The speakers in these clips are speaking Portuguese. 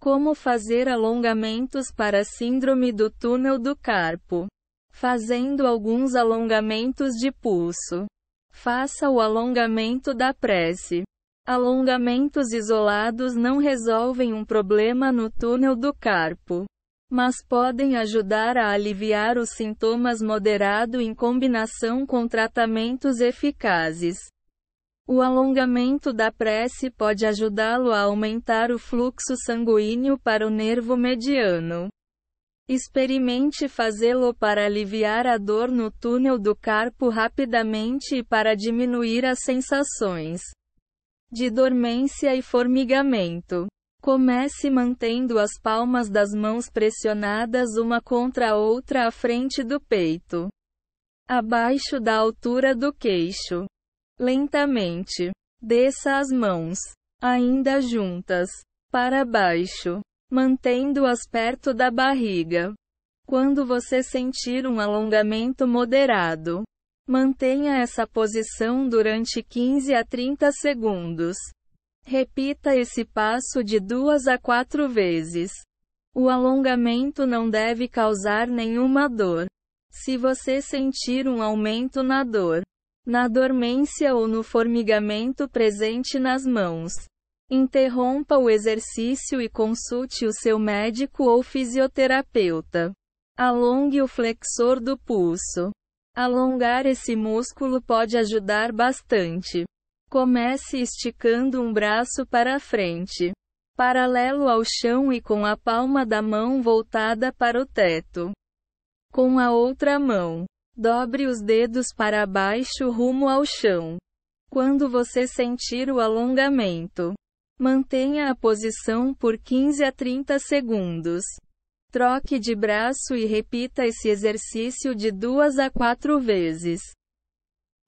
Como fazer alongamentos para síndrome do túnel do carpo? Fazendo alguns alongamentos de pulso. Faça o alongamento da prece. Alongamentos isolados não resolvem um problema no túnel do carpo, mas podem ajudar a aliviar os sintomas moderado em combinação com tratamentos eficazes. O alongamento da prece pode ajudá-lo a aumentar o fluxo sanguíneo para o nervo mediano. Experimente fazê-lo para aliviar a dor no túnel do carpo rapidamente e para diminuir as sensações de dormência e formigamento. Comece mantendo as palmas das mãos pressionadas uma contra a outra à frente do peito, abaixo da altura do queixo. Lentamente. Desça as mãos, ainda juntas, para baixo, mantendo-as perto da barriga. Quando você sentir um alongamento moderado, mantenha essa posição durante 15 a 30 segundos. Repita esse passo de duas a quatro vezes. O alongamento não deve causar nenhuma dor. Se você sentir um aumento na dor, na dormência ou no formigamento presente nas mãos. Interrompa o exercício e consulte o seu médico ou fisioterapeuta. Alongue o flexor do pulso. Alongar esse músculo pode ajudar bastante. Comece esticando um braço para a frente, paralelo ao chão e com a palma da mão voltada para o teto. Com a outra mão, Dobre os dedos para baixo rumo ao chão. Quando você sentir o alongamento, mantenha a posição por 15 a 30 segundos. Troque de braço e repita esse exercício de duas a quatro vezes.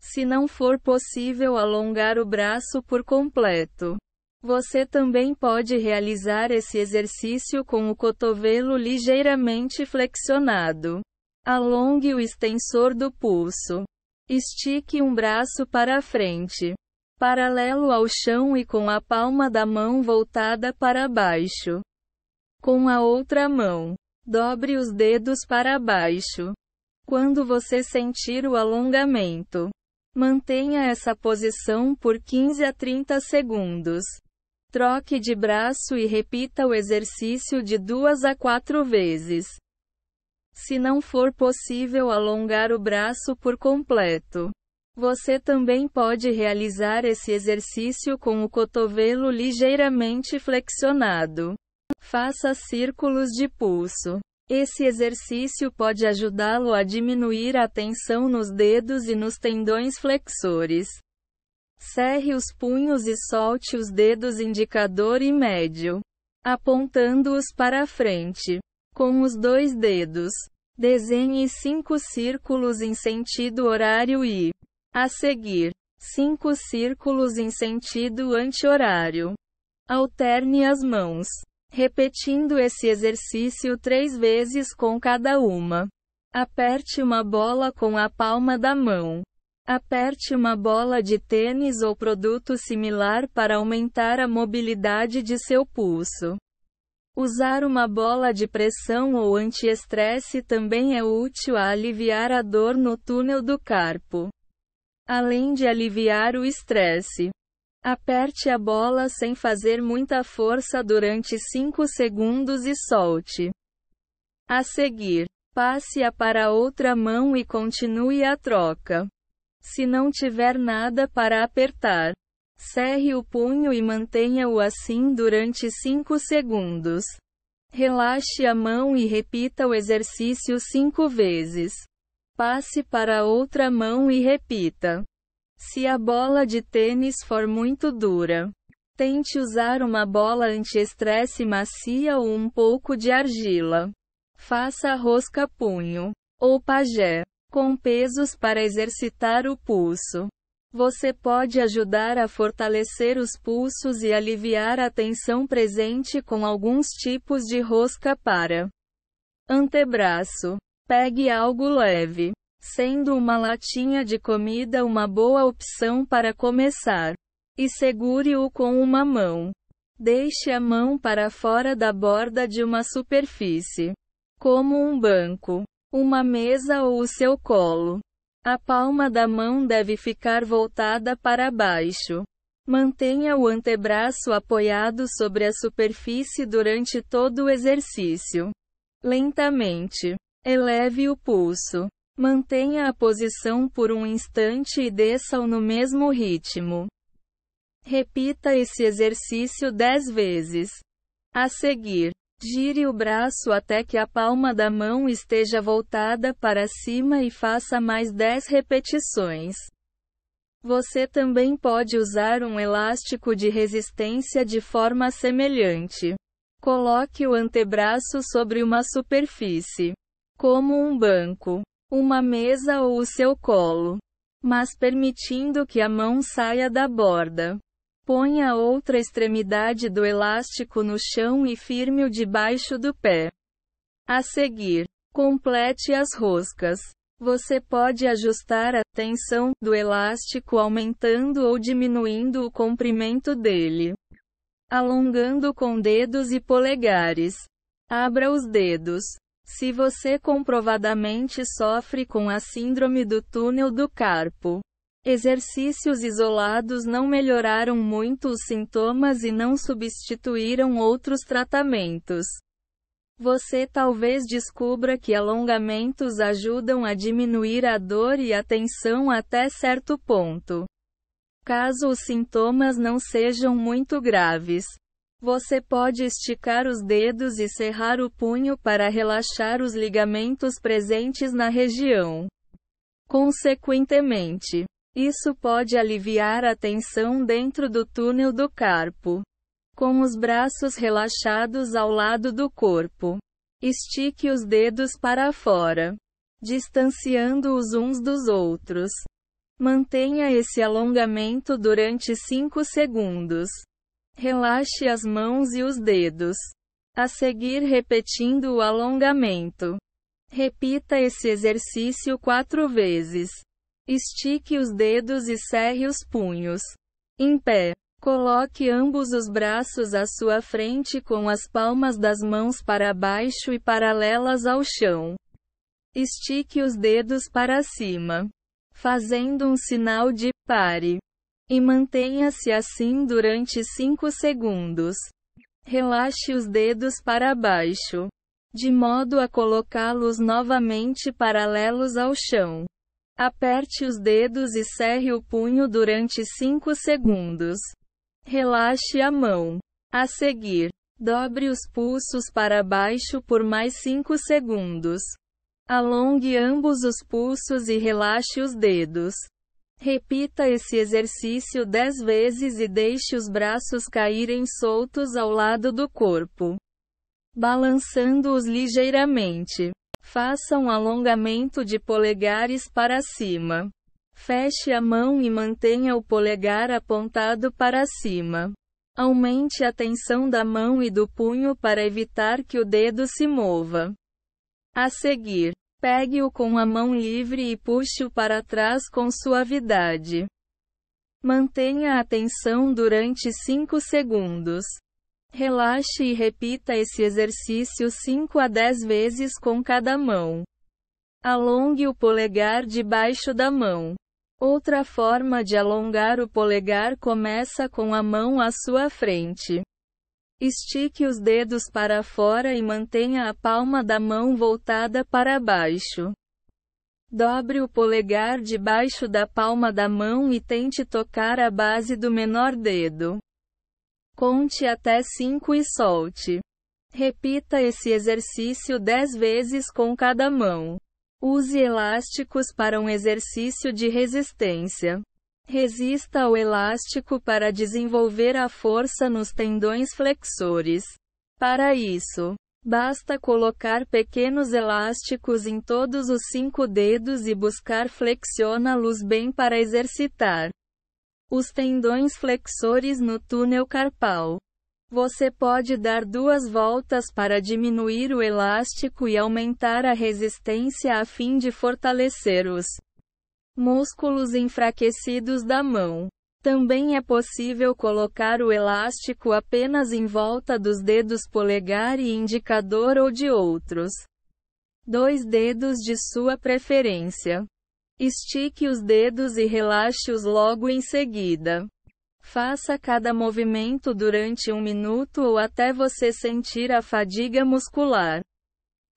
Se não for possível alongar o braço por completo, você também pode realizar esse exercício com o cotovelo ligeiramente flexionado. Alongue o extensor do pulso. Estique um braço para a frente, paralelo ao chão e com a palma da mão voltada para baixo. Com a outra mão, dobre os dedos para baixo. Quando você sentir o alongamento, mantenha essa posição por 15 a 30 segundos. Troque de braço e repita o exercício de duas a quatro vezes. Se não for possível alongar o braço por completo, você também pode realizar esse exercício com o cotovelo ligeiramente flexionado. Faça círculos de pulso. Esse exercício pode ajudá-lo a diminuir a tensão nos dedos e nos tendões flexores. Cerre os punhos e solte os dedos indicador e médio, apontando-os para a frente. Com os dois dedos, desenhe cinco círculos em sentido horário e, a seguir, cinco círculos em sentido anti-horário. Alterne as mãos, repetindo esse exercício três vezes com cada uma. Aperte uma bola com a palma da mão. Aperte uma bola de tênis ou produto similar para aumentar a mobilidade de seu pulso. Usar uma bola de pressão ou antiestresse também é útil a aliviar a dor no túnel do carpo. Além de aliviar o estresse, aperte a bola sem fazer muita força durante 5 segundos e solte. A seguir, passe-a para outra mão e continue a troca. Se não tiver nada para apertar, Cerre o punho e mantenha-o assim durante 5 segundos. Relaxe a mão e repita o exercício 5 vezes. Passe para a outra mão e repita. Se a bola de tênis for muito dura, tente usar uma bola anti-estresse macia ou um pouco de argila. Faça rosca punho ou pajé com pesos para exercitar o pulso. Você pode ajudar a fortalecer os pulsos e aliviar a tensão presente com alguns tipos de rosca para antebraço. Pegue algo leve, sendo uma latinha de comida uma boa opção para começar. E segure-o com uma mão. Deixe a mão para fora da borda de uma superfície, como um banco, uma mesa ou o seu colo. A palma da mão deve ficar voltada para baixo. Mantenha o antebraço apoiado sobre a superfície durante todo o exercício. Lentamente, eleve o pulso. Mantenha a posição por um instante e desça-o no mesmo ritmo. Repita esse exercício dez vezes. A seguir, Gire o braço até que a palma da mão esteja voltada para cima e faça mais 10 repetições. Você também pode usar um elástico de resistência de forma semelhante. Coloque o antebraço sobre uma superfície, como um banco, uma mesa ou o seu colo, mas permitindo que a mão saia da borda. Põe a outra extremidade do elástico no chão e firme-o debaixo do pé. A seguir, complete as roscas. Você pode ajustar a tensão do elástico aumentando ou diminuindo o comprimento dele, alongando com dedos e polegares. Abra os dedos. Se você comprovadamente sofre com a síndrome do túnel do carpo, Exercícios isolados não melhoraram muito os sintomas e não substituíram outros tratamentos. Você talvez descubra que alongamentos ajudam a diminuir a dor e a tensão até certo ponto. Caso os sintomas não sejam muito graves, você pode esticar os dedos e cerrar o punho para relaxar os ligamentos presentes na região. Consequentemente, isso pode aliviar a tensão dentro do túnel do carpo. Com os braços relaxados ao lado do corpo, estique os dedos para fora, distanciando-os uns dos outros. Mantenha esse alongamento durante 5 segundos. Relaxe as mãos e os dedos. A seguir, repetindo o alongamento. Repita esse exercício quatro vezes. Estique os dedos e cerre os punhos. Em pé. Coloque ambos os braços à sua frente com as palmas das mãos para baixo e paralelas ao chão. Estique os dedos para cima, fazendo um sinal de pare. E mantenha-se assim durante 5 segundos. Relaxe os dedos para baixo, de modo a colocá-los novamente paralelos ao chão. Aperte os dedos e cerre o punho durante 5 segundos. Relaxe a mão. A seguir, dobre os pulsos para baixo por mais 5 segundos. Alongue ambos os pulsos e relaxe os dedos. Repita esse exercício 10 vezes e deixe os braços caírem soltos ao lado do corpo, balançando-os ligeiramente. Faça um alongamento de polegares para cima. Feche a mão e mantenha o polegar apontado para cima. Aumente a tensão da mão e do punho para evitar que o dedo se mova. A seguir, pegue-o com a mão livre e puxe-o para trás com suavidade. Mantenha a tensão durante 5 segundos. Relaxe e repita esse exercício 5 a 10 vezes com cada mão. Alongue o polegar debaixo da mão. Outra forma de alongar o polegar começa com a mão à sua frente. Estique os dedos para fora e mantenha a palma da mão voltada para baixo. Dobre o polegar debaixo da palma da mão e tente tocar a base do menor dedo. Conte até 5 e solte. Repita esse exercício 10 vezes com cada mão. Use elásticos para um exercício de resistência. Resista ao elástico para desenvolver a força nos tendões flexores. Para isso, basta colocar pequenos elásticos em todos os cinco dedos e buscar flexiona-los bem para exercitar os tendões flexores no túnel carpal. Você pode dar duas voltas para diminuir o elástico e aumentar a resistência a fim de fortalecer os músculos enfraquecidos da mão. Também é possível colocar o elástico apenas em volta dos dedos polegar e indicador ou de outros dois dedos de sua preferência. Estique os dedos e relaxe-os logo em seguida. Faça cada movimento durante um minuto ou até você sentir a fadiga muscular.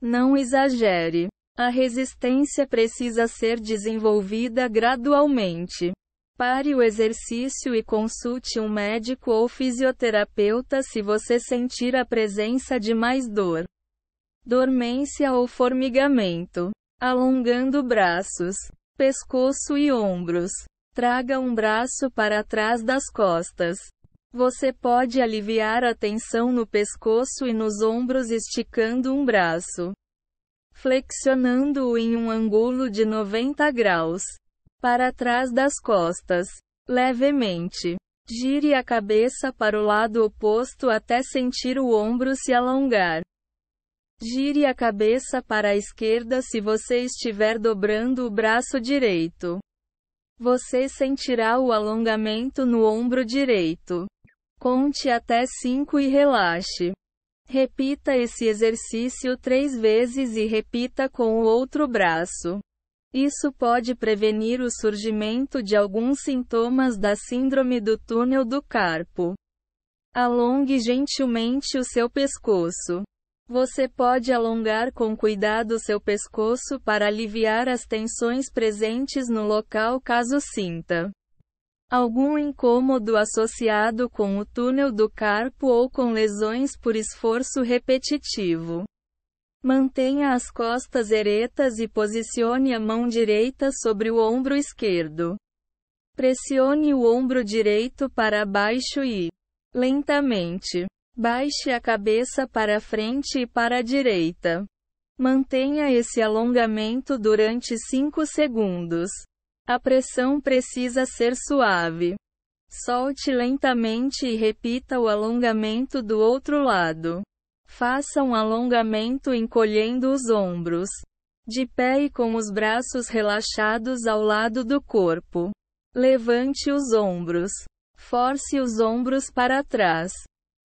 Não exagere. A resistência precisa ser desenvolvida gradualmente. Pare o exercício e consulte um médico ou fisioterapeuta se você sentir a presença de mais dor, dormência ou formigamento. Alongando braços pescoço e ombros. Traga um braço para trás das costas. Você pode aliviar a tensão no pescoço e nos ombros esticando um braço, flexionando-o em um ângulo de 90 graus para trás das costas, levemente. Gire a cabeça para o lado oposto até sentir o ombro se alongar. Gire a cabeça para a esquerda se você estiver dobrando o braço direito. Você sentirá o alongamento no ombro direito. Conte até 5 e relaxe. Repita esse exercício três vezes e repita com o outro braço. Isso pode prevenir o surgimento de alguns sintomas da síndrome do túnel do carpo. Alongue gentilmente o seu pescoço. Você pode alongar com cuidado seu pescoço para aliviar as tensões presentes no local caso sinta algum incômodo associado com o túnel do carpo ou com lesões por esforço repetitivo. Mantenha as costas eretas e posicione a mão direita sobre o ombro esquerdo. Pressione o ombro direito para baixo e, lentamente, Baixe a cabeça para frente e para a direita. Mantenha esse alongamento durante 5 segundos. A pressão precisa ser suave. Solte lentamente e repita o alongamento do outro lado. Faça um alongamento encolhendo os ombros. De pé e com os braços relaxados ao lado do corpo. Levante os ombros. Force os ombros para trás.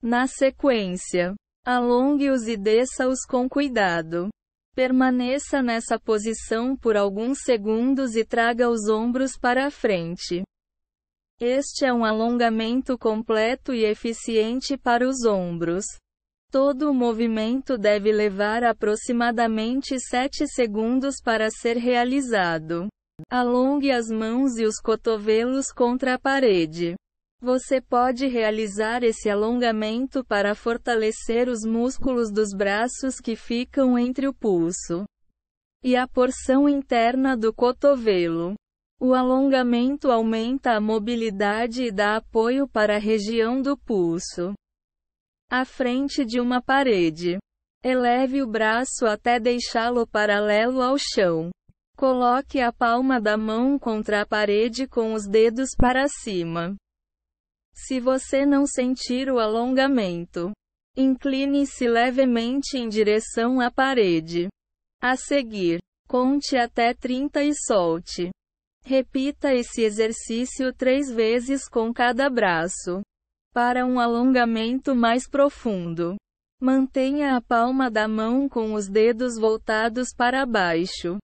Na sequência, alongue-os e desça-os com cuidado. Permaneça nessa posição por alguns segundos e traga os ombros para a frente. Este é um alongamento completo e eficiente para os ombros. Todo o movimento deve levar aproximadamente 7 segundos para ser realizado. Alongue as mãos e os cotovelos contra a parede. Você pode realizar esse alongamento para fortalecer os músculos dos braços que ficam entre o pulso e a porção interna do cotovelo. O alongamento aumenta a mobilidade e dá apoio para a região do pulso. À frente de uma parede. Eleve o braço até deixá-lo paralelo ao chão. Coloque a palma da mão contra a parede com os dedos para cima. Se você não sentir o alongamento, incline-se levemente em direção à parede. A seguir, conte até 30 e solte. Repita esse exercício três vezes com cada braço. Para um alongamento mais profundo, mantenha a palma da mão com os dedos voltados para baixo.